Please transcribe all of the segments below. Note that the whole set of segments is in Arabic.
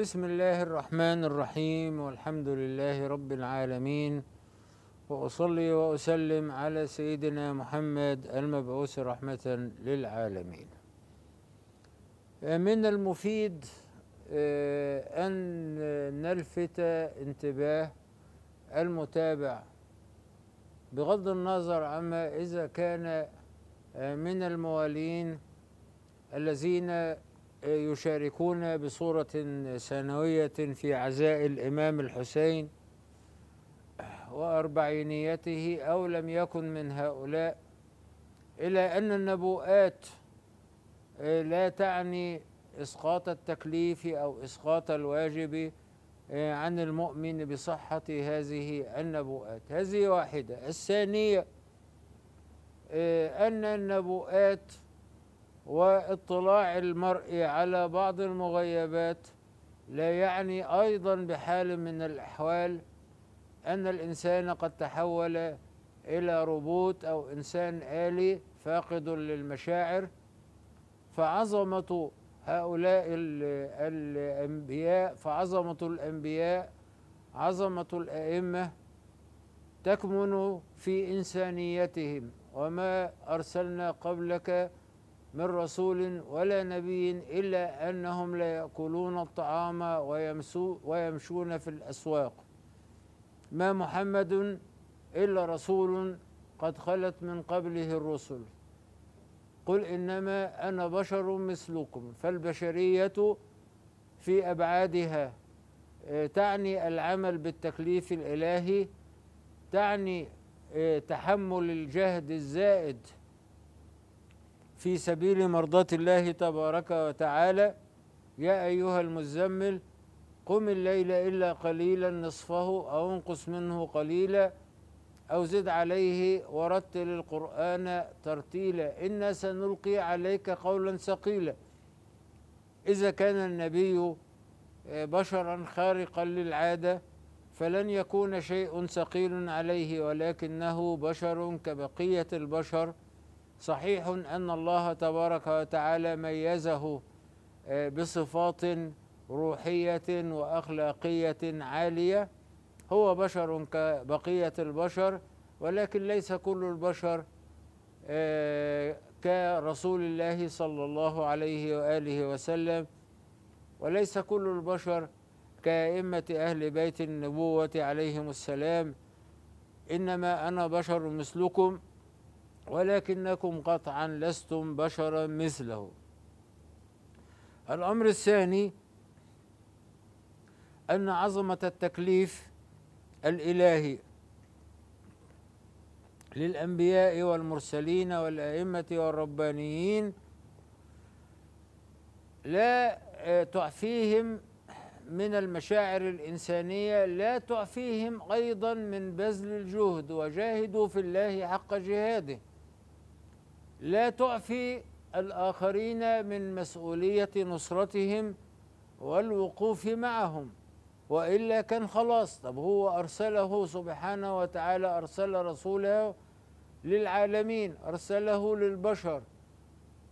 بسم الله الرحمن الرحيم والحمد لله رب العالمين وأصلي وأسلم على سيدنا محمد المبعوث رحمة للعالمين من المفيد آه، أن نلفت انتباه المتابع بغض النظر عما إذا كان آه، من الموالين الذين يشاركون بصورة سنوية في عزاء الإمام الحسين وأربعينيته أو لم يكن من هؤلاء إلى أن النبوءات آه، لا تعني إسقاط التكليف أو إسقاط الواجب آه، عن المؤمن بصحة هذه النبوءات هذه واحدة الثانية آه، أن النبوءات واطلاع المرء على بعض المغيبات لا يعني ايضا بحال من الاحوال ان الانسان قد تحول الى روبوت او انسان الي فاقد للمشاعر فعظمه هؤلاء الانبياء فعظمه الانبياء عظمه الائمه تكمن في انسانيتهم وما ارسلنا قبلك من رسول ولا نبي إلا أنهم لا يأكلون الطعام ويمشون في الأسواق ما محمد إلا رسول قد خلت من قبله الرسل قل إنما أنا بشر مثلكم فالبشرية في أبعادها آه، تعني العمل بالتكليف الإلهي تعني آه، تحمل الجهد الزائد في سبيل مرضاة الله تبارك وتعالى يا أيها المزمل قم الليل إلا قليلا نصفه أو انقص منه قليلا أو زد عليه ورتل القرآن ترتيلا إنا سنلقي عليك قولا ثقيلا إذا كان النبي آه، بشرا خارقا للعادة فلن يكون شيء ثقيل عليه ولكنه بشر كبقية البشر صحيح ان الله تبارك وتعالى ميزه آه، بصفات روحيه واخلاقيه عاليه هو بشر كبقيه البشر ولكن ليس كل البشر آه، كرسول الله صلى الله عليه واله وسلم وليس كل البشر كائمه اهل بيت النبوه عليهم السلام انما انا بشر مثلكم ولكنكم قطعا لستم بشرا مثله الأمر الثاني أن عظمة التكليف الإلهي للأنبياء والمرسلين والأئمة والربانيين لا آه، تعفيهم من المشاعر الإنسانية لا تعفيهم أيضا من بذل الجهد وجاهدوا في الله حق جهاده لا تعفي الآخرين من مسؤولية نصرتهم والوقوف معهم وإلا كان خلاص طب هو أرسله سبحانه وتعالى أرسل رسوله للعالمين أرسله للبشر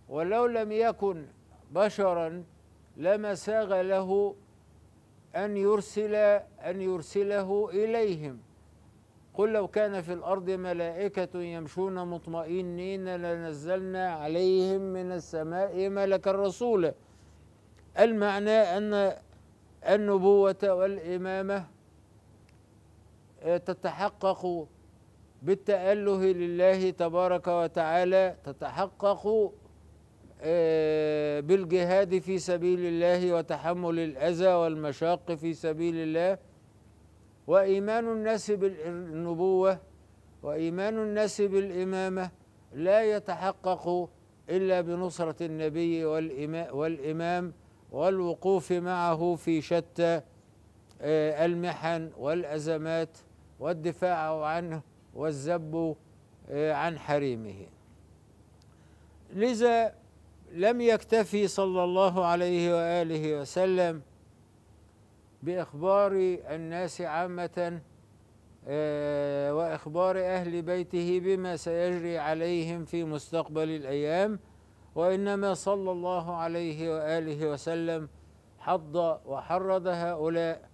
ولو لم يكن بشرا لما ساغ له أن يرسل أن يرسله إليهم قل لو كان في الأرض ملائكة يمشون مطمئنين لنزلنا عليهم من السماء ملكا رسولا المعنى أن النبوة والإمامة آه، تتحقق بالتأله لله تبارك وتعالى تتحقق آه، بالجهاد في سبيل الله وتحمل الأذى والمشاق في سبيل الله وإيمان الناس بالنبوة وإيمان الناس بالإمامة لا يتحقق إلا بنصرة النبي والإمام والوقوف معه في شتى آه، المحن والأزمات والدفاع عنه والزب آه، عن حريمه لذا لم يكتفي صلى الله عليه وآله وسلم باخبار الناس عامه آه، واخبار اهل بيته بما سيجري عليهم في مستقبل الايام وانما صلى الله عليه واله وسلم حض وحرض هؤلاء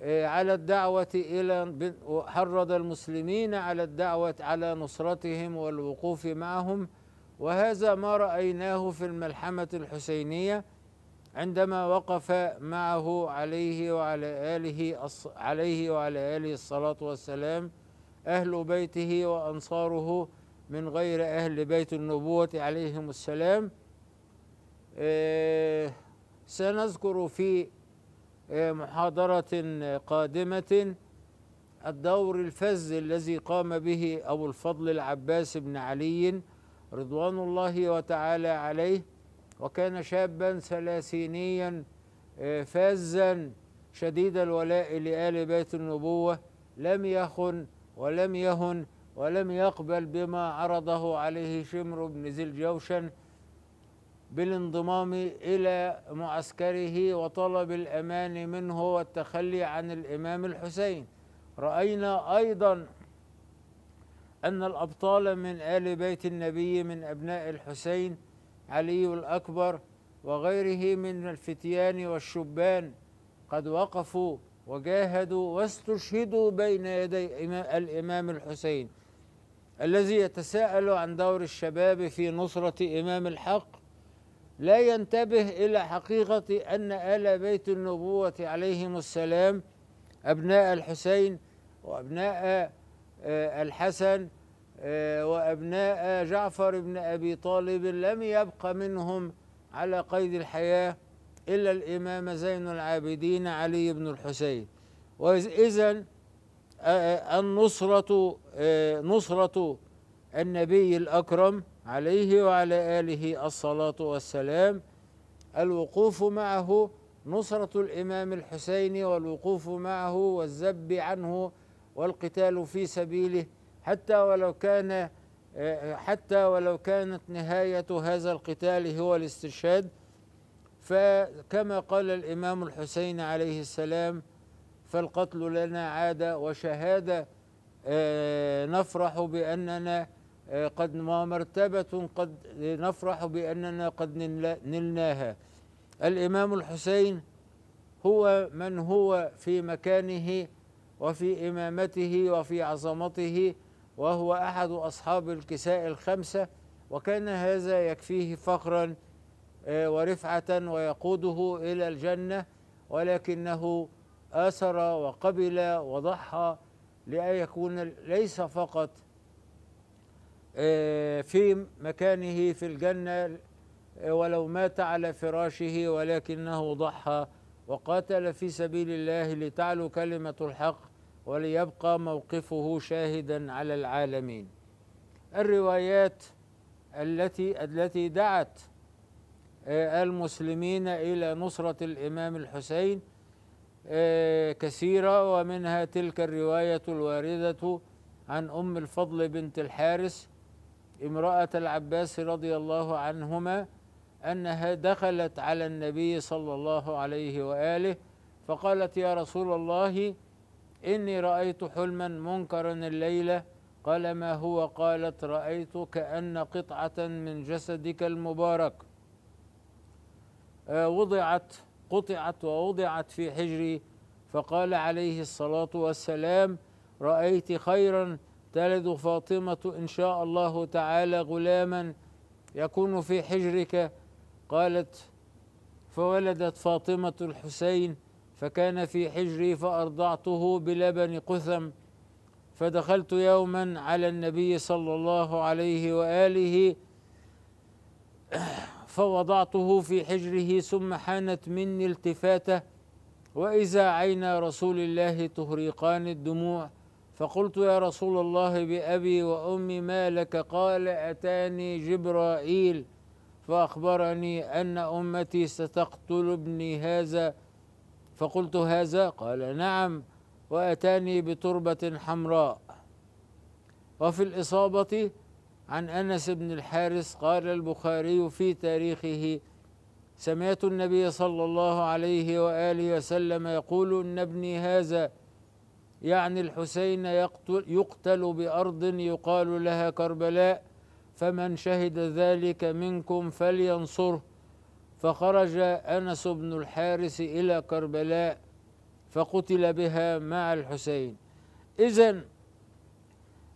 آه، على الدعوة إلى حرض المسلمين على الدعوة على نصرتهم والوقوف معهم وهذا ما رأيناه في الملحمة الحسينية عندما وقف معه عليه وعلى آله عليه وعلى آله الصلاة والسلام أهل بيته وأنصاره من غير أهل بيت النبوة عليهم السلام آه، سنذكر في آه، محاضرة قادمة الدور الفز الذي قام به أبو الفضل العباس بن علي رضوان الله وتعالى عليه وكان شابا ثلاثينيا آه، فازا شديد الولاء لآل بيت النبوة لم يخن ولم يهن ولم يقبل بما عرضه عليه شمر بن ذي الجوشن بالانضمام إلى معسكره وطلب الأمان منه والتخلي عن الإمام الحسين رأينا أيضا أن الأبطال من آل بيت النبي من أبناء الحسين علي الأكبر وغيره من الفتيان والشبان قد وقفوا وجاهدوا واستشهدوا بين يدي الإمام الحسين الذي يتساءل عن دور الشباب في نصرة إمام الحق لا ينتبه إلى حقيقة أن آل بيت النبوة عليهم السلام أبناء الحسين وأبناء آه، الحسن آه، وأبناء جعفر بن أبي طالب لم يبق منهم على قيد الحياة إلا الإمام زين العابدين علي بن الحسين وإذا آه، آه، النصرة نصرة النبي الأكرم عليه وعلى آله الصلاة والسلام الوقوف معه نصرة الإمام الحسين والوقوف معه والذب عنه والقتال في سبيله حتى ولو كان حتى ولو كانت نهاية هذا القتال هو الاستشهاد فكما قال الإمام الحسين عليه السلام فالقتل لنا عادة وشهادة نفرح بأننا قد ومرتبة قد نفرح بأننا قد نلناها الإمام الحسين هو من هو في مكانه وفي إمامته وفي عظمته وهو أحد أصحاب الكساء الخمسة وكان هذا يكفيه فخرا آه، ورفعة ويقوده إلى الجنة ولكنه آثر وقبل وضحى لأن يكون ليس فقط آه، في مكانه في الجنة آه، ولو مات على فراشه ولكنه ضحى وقاتل في سبيل الله لتعلو كلمة الحق وليبقى موقفه شاهدا على العالمين الروايات التي التي دعت آه، المسلمين الى نصره الامام الحسين آه، كثيره ومنها تلك الروايه الوارده عن ام الفضل بنت الحارث امراه العباس رضي الله عنهما انها دخلت على النبي صلى الله عليه واله فقالت يا رسول الله إني رأيت حلما منكرا الليلة قال ما هو قالت رأيت كأن قطعة من جسدك المبارك آه، وضعت قطعت ووضعت في حجري فقال عليه الصلاة والسلام رأيت خيرا تلد فاطمة إن شاء الله تعالى غلاما يكون في حجرك قالت فولدت فاطمة الحسين فكان في حجري فأرضعته بلبن قثم فدخلت يوما على النبي صلى الله عليه وآله فوضعته في حجره ثم حانت مني التفاته وإذا عينا رسول الله تهريقان الدموع فقلت يا رسول الله بأبي وأمي ما لك قال أتاني جبرائيل فأخبرني أن أمتي ستقتل ابني هذا فقلت هذا قال نعم واتاني بتربه حمراء وفي الاصابه عن انس بن الحارث قال البخاري في تاريخه سمعت النبي صلى الله عليه واله وسلم يقول ان ابني هذا يعني الحسين يقتل, يقتل بارض يقال لها كربلاء فمن شهد ذلك منكم فلينصره فخرج أنس بن الحارث إلى كربلاء فقتل بها مع الحسين إذا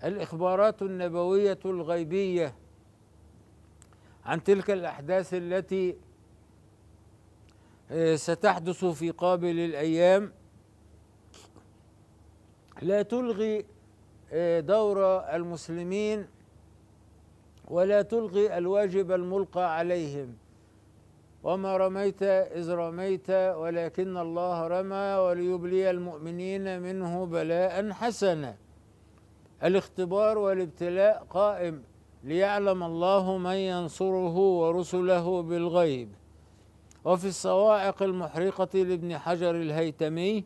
الإخبارات النبوية الغيبية عن تلك الأحداث التي آه، ستحدث في قابل الأيام لا تلغي آه، دور المسلمين ولا تلغي الواجب الملقى عليهم وما رميت إذ رميت ولكن الله رمى وليبلي المؤمنين منه بلاء حسنا الاختبار والابتلاء قائم ليعلم الله من ينصره ورسله بالغيب وفي الصواعق المحرقة لابن حجر الهيتمي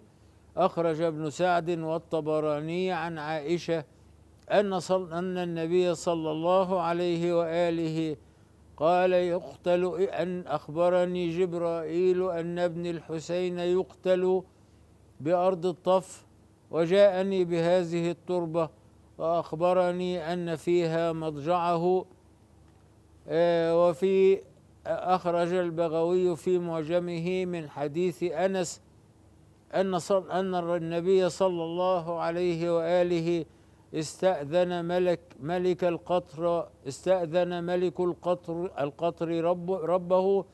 أخرج ابن سعد والطبراني عن عائشة أن, أن النبي صلى الله عليه وآله وسلم قال يقتل أن أخبرني جبرائيل أن ابن الحسين يقتل بأرض الطف وجاءني بهذه التربة وأخبرني أن فيها مضجعه آه، وفي أخرج البغوي في معجمه من حديث أنس أن أن النبي صلى الله عليه وآله وسلم استأذن ملك ملك القطر استأذن ملك القطر القطر رب ربه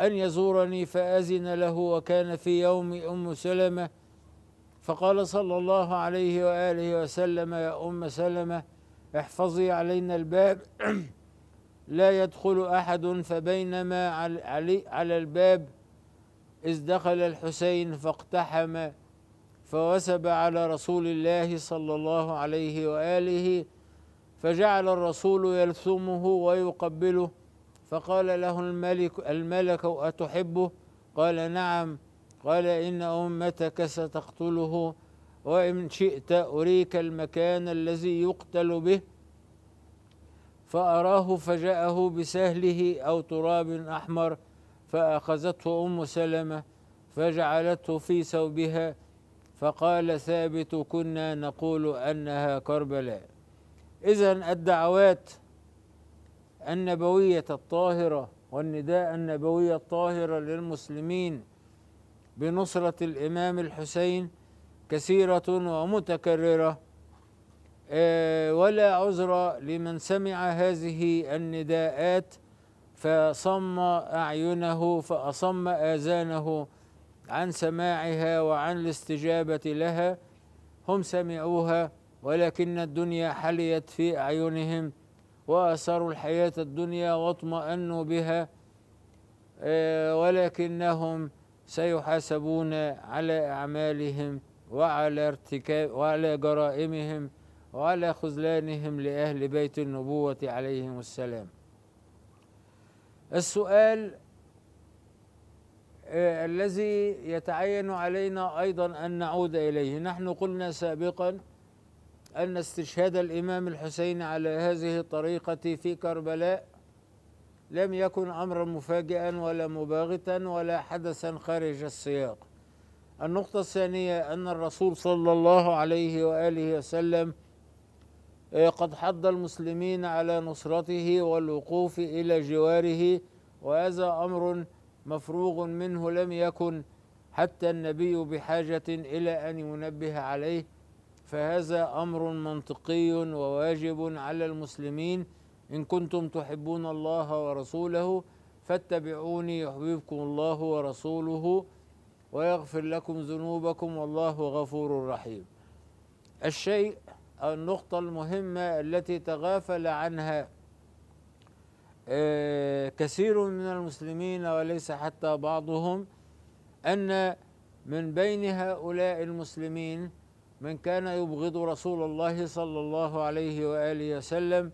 أن يزورني فأذن له وكان في يوم أم سلمة فقال صلى الله عليه وآله وسلم يا أم سلمة احفظي علينا الباب لا يدخل أحد فبينما علي, علي, على الباب إذ دخل الحسين فاقتحم فوثب على رسول الله صلى الله عليه واله فجعل الرسول يلثمه ويقبله فقال له الملك الملك اتحبه قال نعم قال ان امتك ستقتله وان شئت اريك المكان الذي يقتل به فاراه فجاءه بسهله او تراب احمر فاخذته ام سلمه فجعلته في ثوبها فقال ثابت كنا نقول انها كربلاء اذا الدعوات النبويه الطاهره والنداء النبوي الطاهر للمسلمين بنصرة الإمام الحسين كثيرة ومتكررة آه، ولا عذر لمن سمع هذه النداءات فصم أعينه فأصم آذانه عن سماعها وعن الاستجابة لها هم سمعوها ولكن الدنيا حليت في أعينهم واثروا الحياة الدنيا واطمأنوا بها آه، ولكنهم سيحاسبون على أعمالهم وعلى ارتكاب وعلى جرائمهم وعلى خذلانهم لأهل بيت النبوة عليهم السلام السؤال آه، الذي يتعين علينا أيضا أن نعود إليه نحن قلنا سابقا أن استشهاد الإمام الحسين على هذه الطريقة في كربلاء لم يكن أمرا مفاجئا ولا مباغتا ولا حدثا خارج السياق النقطة الثانية أن الرسول صلى الله عليه وآله وسلم آه، قد حض المسلمين على نصرته والوقوف إلى جواره وهذا أمر مفروغ منه لم يكن حتى النبي بحاجة إلى أن ينبه عليه فهذا أمر منطقي وواجب على المسلمين إن كنتم تحبون الله ورسوله فاتبعوني يحببكم الله ورسوله ويغفر لكم ذنوبكم والله غفور رحيم الشيء النقطة المهمة التي تغافل عنها آه، كثير من المسلمين وليس حتى بعضهم أن من بين هؤلاء المسلمين من كان يبغض رسول الله صلى الله عليه وآله وسلم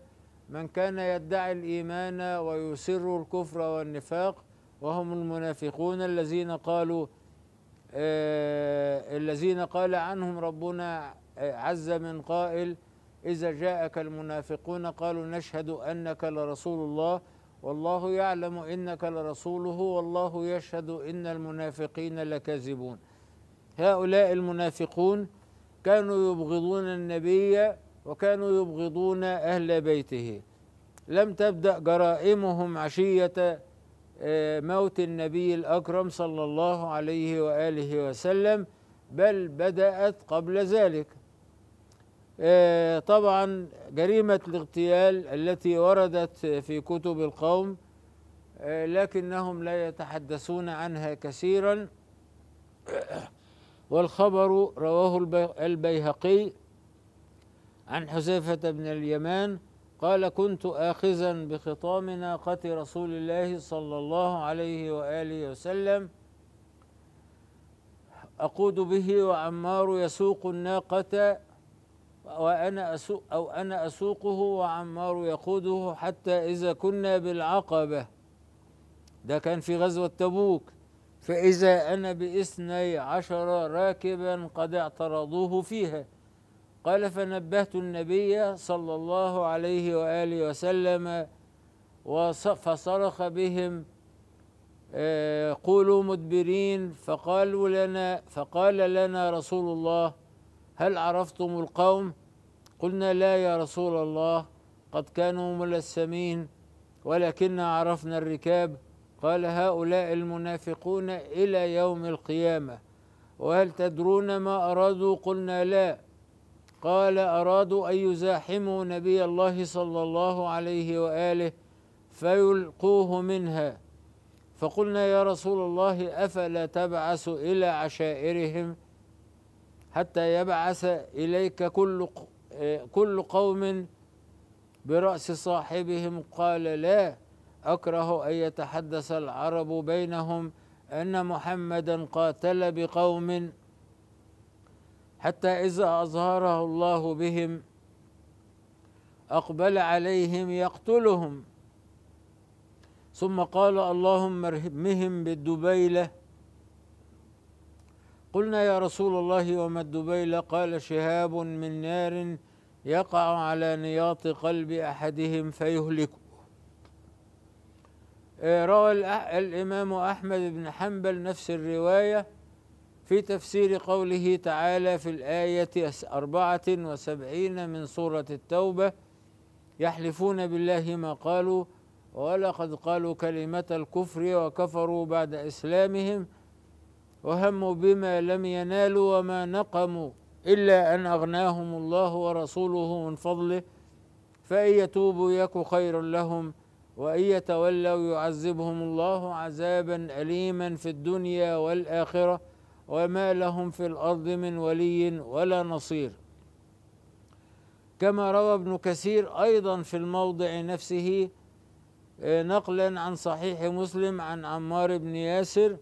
من كان يدعي الإيمان ويسر الكفر والنفاق وهم المنافقون الذين قالوا آه، الذين قال عنهم ربنا آه، عز من قائل إذا جاءك المنافقون قالوا نشهد أنك لرسول الله والله يعلم إنك لرسوله والله يشهد إن المنافقين لكاذبون هؤلاء المنافقون كانوا يبغضون النبي وكانوا يبغضون أهل بيته لم تبدأ جرائمهم عشية آه، موت النبي الأكرم صلى الله عليه وآله وسلم بل بدأت قبل ذلك آه، طبعا جريمة الاغتيال التي وردت في كتب القوم آه، لكنهم لا يتحدثون عنها كثيرا والخبر رواه البيهقي عن حذيفة بن اليمان قال كنت آخذا بخطام ناقة رسول الله صلى الله عليه وآله وسلم أقود به وعمار يسوق الناقة وأنا أسوق أو أنا أسوقه وعمار يقوده حتى إذا كنا بالعقبة ده كان في غزوة تبوك فإذا أنا بإثني عشر راكبا قد اعترضوه فيها قال فنبهت النبي صلى الله عليه وآله وسلم فصرخ بهم آه، قولوا مدبرين فقالوا لنا فقال لنا رسول الله هل عرفتم القوم قلنا لا يا رسول الله قد كانوا ملثمين ولكنا عرفنا الركاب قال هؤلاء المنافقون الى يوم القيامه وهل تدرون ما ارادوا قلنا لا قال ارادوا ان يزاحموا نبي الله صلى الله عليه واله فيلقوه منها فقلنا يا رسول الله افلا تبعث الى عشائرهم حتى يبعث إليك كل إيه، كل قوم برأس صاحبهم قال لا أكره أن يتحدث العرب بينهم أن محمدا قاتل بقوم حتى إذا أظهره الله بهم أقبل عليهم يقتلهم ثم قال اللهم ارهمهم بالدبيله قلنا يا رسول الله وما الدبيل قال شهاب من نار يقع على نياط قلب أحدهم فيهلكه إيه، روى الإمام أحمد بن حنبل نفس الرواية في تفسير قوله تعالى في الآية أربعة وسبعين من سورة التوبة يحلفون بالله ما قالوا ولقد قالوا كلمة الكفر وكفروا بعد إسلامهم وهموا بما لم ينالوا وما نقموا إلا أن أغناهم الله ورسوله من فضله فإن يتوبوا يك خير لهم وإن يتولوا يعذبهم الله عذابا أليما في الدنيا والآخرة وما لهم في الأرض من ولي ولا نصير كما روى ابن كثير أيضا في الموضع نفسه آه، نقلا عن صحيح مسلم عن عمار بن ياسر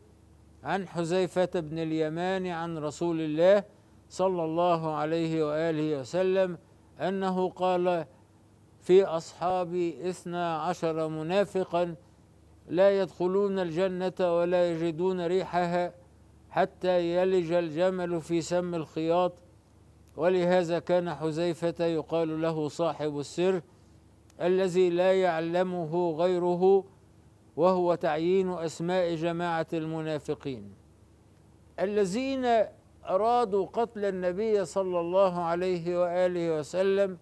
عن حذيفة بن اليمان عن رسول الله صلى الله عليه وآله وسلم أنه قال في أصحابي اثنا عشر منافقا لا يدخلون الجنة ولا يجدون ريحها حتى يلج الجمل في سم الخياط ولهذا كان حذيفة يقال له صاحب السر الذي لا يعلمه غيره وهو تعيين أسماء جماعة المنافقين الذين أرادوا قتل النبي صلى الله عليه وآله وسلم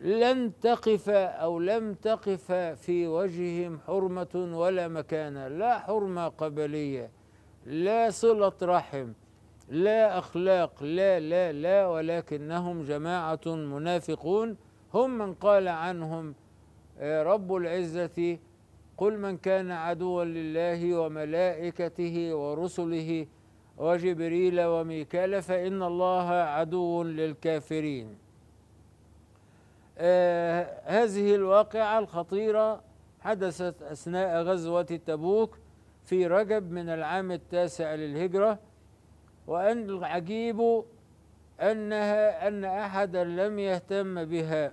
لن تقف أو لم تقف في وجههم حرمة ولا مكانة لا حرمة قبلية لا صلة رحم لا أخلاق لا لا لا ولكنهم جماعة منافقون هم من قال عنهم آه، رب العزة قل من كان عدوا لله وملائكته ورسله وجبريل وميكال فإن الله عدو للكافرين آه هذه الواقعة الخطيرة حدثت أثناء غزوة تبوك في رجب من العام التاسع للهجرة وأن العجيب أنها أن أحدا لم يهتم بها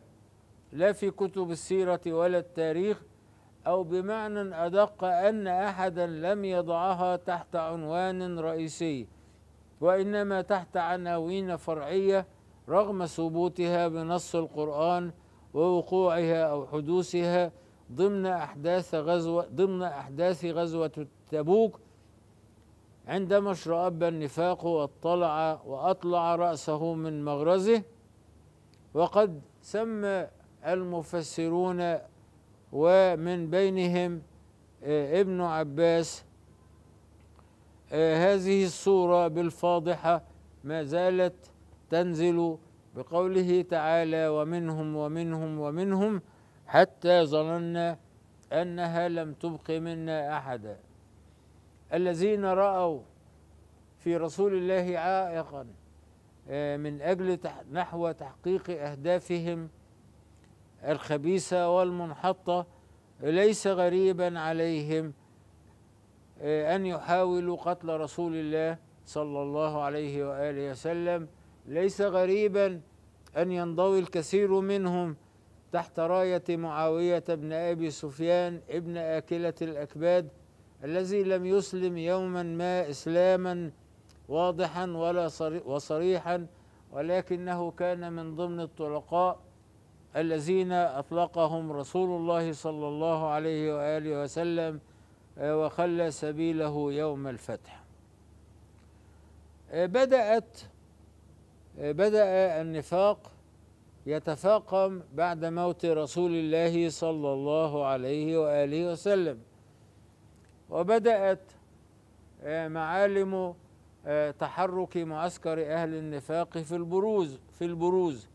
لا في كتب السيرة ولا التاريخ أو بمعنى أدق أن أحدا لم يضعها تحت عنوان رئيسي وإنما تحت عناوين فرعية رغم ثبوتها بنص القرآن ووقوعها أو حدوثها ضمن أحداث غزوة ضمن أحداث غزوة تبوك عندما اشرأب النفاق واطلع وأطلع رأسه من مغرزه وقد سمى المفسرون ومن بينهم آه، ابن عباس آه، هذه الصورة بالفاضحة ما زالت تنزل بقوله تعالى ومنهم ومنهم ومنهم حتى ظننا أنها لم تبق منا أحدا الذين رأوا في رسول الله عائقا آه، من أجل نحو تحقيق أهدافهم الخبيثة والمنحطة ليس غريبا عليهم آه، أن يحاولوا قتل رسول الله صلى الله عليه وآله وسلم ليس غريبا أن ينضوي الكثير منهم تحت راية معاوية بن أبي سفيان ابن آكلة الأكباد الذي لم يسلم يوما ما إسلاما واضحا ولا وصريحا ولكنه كان من ضمن الطلقاء الذين أطلقهم رسول الله صلى الله عليه وآله وسلم آه، وخلى سبيله يوم الفتح آه، بدأت آه، بدأ النفاق يتفاقم بعد موت رسول الله صلى الله عليه وآله وسلم وبدأت معالم تحرك معسكر أهل النفاق في البروز في البروز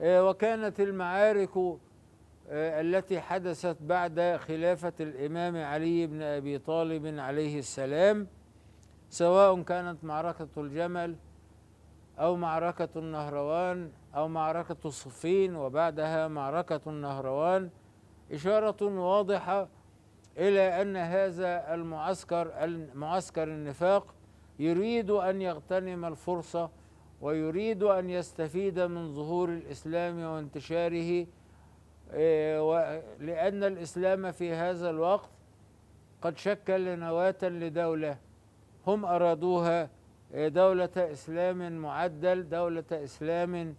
آه، وكانت المعارك آه، التي حدثت بعد خلافة الإمام علي بن أبي طالب عليه السلام سواء كانت معركة الجمل أو معركة النهروان أو معركة الصفين وبعدها معركة النهروان إشارة واضحة إلى أن هذا المعسكر المعسكر النفاق يريد أن يغتنم الفرصة ويريد أن يستفيد من ظهور الإسلام وانتشاره آه، لأن الإسلام في هذا الوقت قد شكل نواة لدولة هم أرادوها آه، دولة إسلام معدل دولة إسلام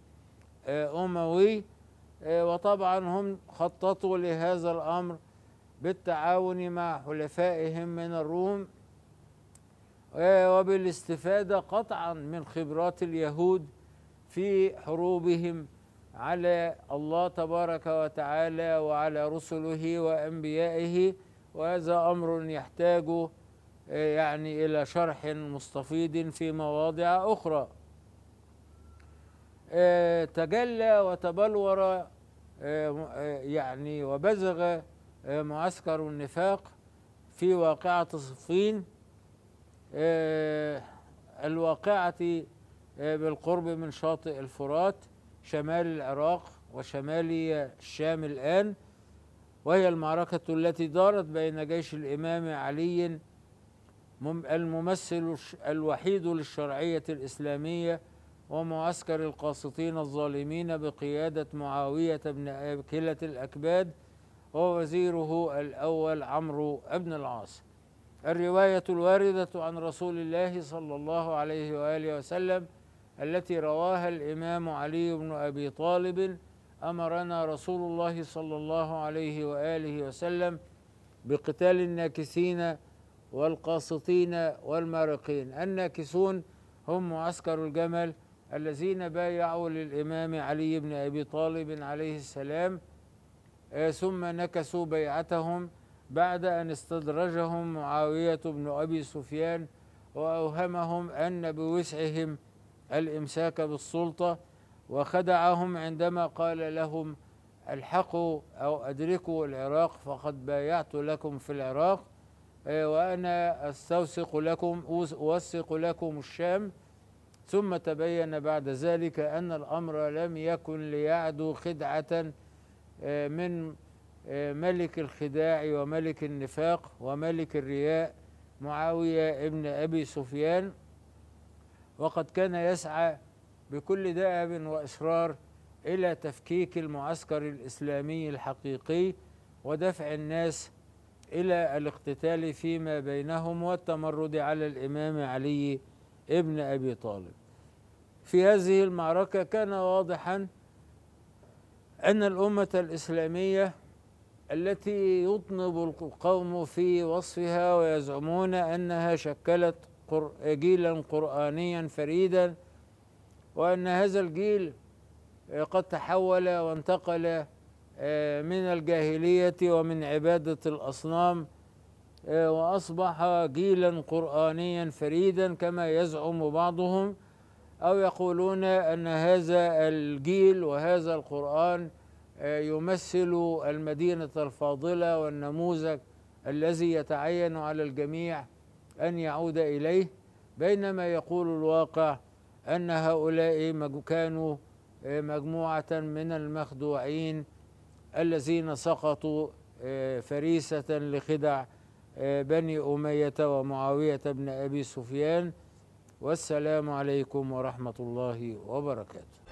آه، أموي وطبعا هم خططوا لهذا الأمر بالتعاون مع حلفائهم من الروم إيه، وبالاستفادة قطعا من خبرات اليهود في حروبهم على الله تبارك وتعالى وعلى رسله وأنبيائه وهذا أمر يحتاج إيه، يعني إلى شرح مستفيض في مواضع أخرى إيه، تجلى وتبلور يعني وبزغ معسكر النفاق في واقعة صفين آه، الواقعة آه، بالقرب من شاطئ الفرات شمال العراق وشمال الشام الآن وهي المعركة التي دارت بين جيش الإمام علي الممثل الوحيد للشرعية الإسلامية ومعسكر القاسطين الظالمين بقيادة معاوية بن كلة الأكباد ووزيره الأول عمرو بن العاص الرواية الواردة عن رسول الله صلى الله عليه وآله وسلم التي رواها الإمام علي بن أبي طالب أمرنا رسول الله صلى الله عليه وآله وسلم بقتال الناكسين والقاسطين والمارقين الناكسون هم معسكر الجمل الذين بايعوا للإمام علي بن أبي طالب عليه السلام آه، ثم نكسوا بيعتهم بعد أن استدرجهم معاوية بن أبي سفيان وأوهمهم أن بوسعهم الإمساك بالسلطة وخدعهم عندما قال لهم الحقوا أو أدركوا العراق فقد بايعت لكم في العراق وأنا أستوثق لكم أوثق لكم الشام ثم تبين بعد ذلك أن الأمر لم يكن ليعدو خدعة آه، من ملك الخداع وملك النفاق وملك الرياء معاوية ابن أبي سفيان وقد كان يسعى بكل دأب وإصرار إلى تفكيك المعسكر الإسلامي الحقيقي ودفع الناس إلى الاقتتال فيما بينهم والتمرد على الإمام علي ابن أبي طالب في هذه المعركة كان واضحا أن الأمة الإسلامية التي يطنب القوم في وصفها ويزعمون انها شكلت جيلا قرانيا فريدا وان هذا الجيل قد تحول وانتقل آه، من الجاهليه ومن عباده الاصنام آه، واصبح جيلا قرانيا فريدا كما يزعم بعضهم او يقولون ان هذا الجيل وهذا القران يمثل المدينة الفاضلة والنموذج الذي يتعين على الجميع أن يعود إليه بينما يقول الواقع أن هؤلاء كانوا آه، مجموعة من المخدوعين الذين سقطوا آه، فريسة لخدع آه، بني أمية ومعاوية بن أبي سفيان والسلام عليكم ورحمة الله وبركاته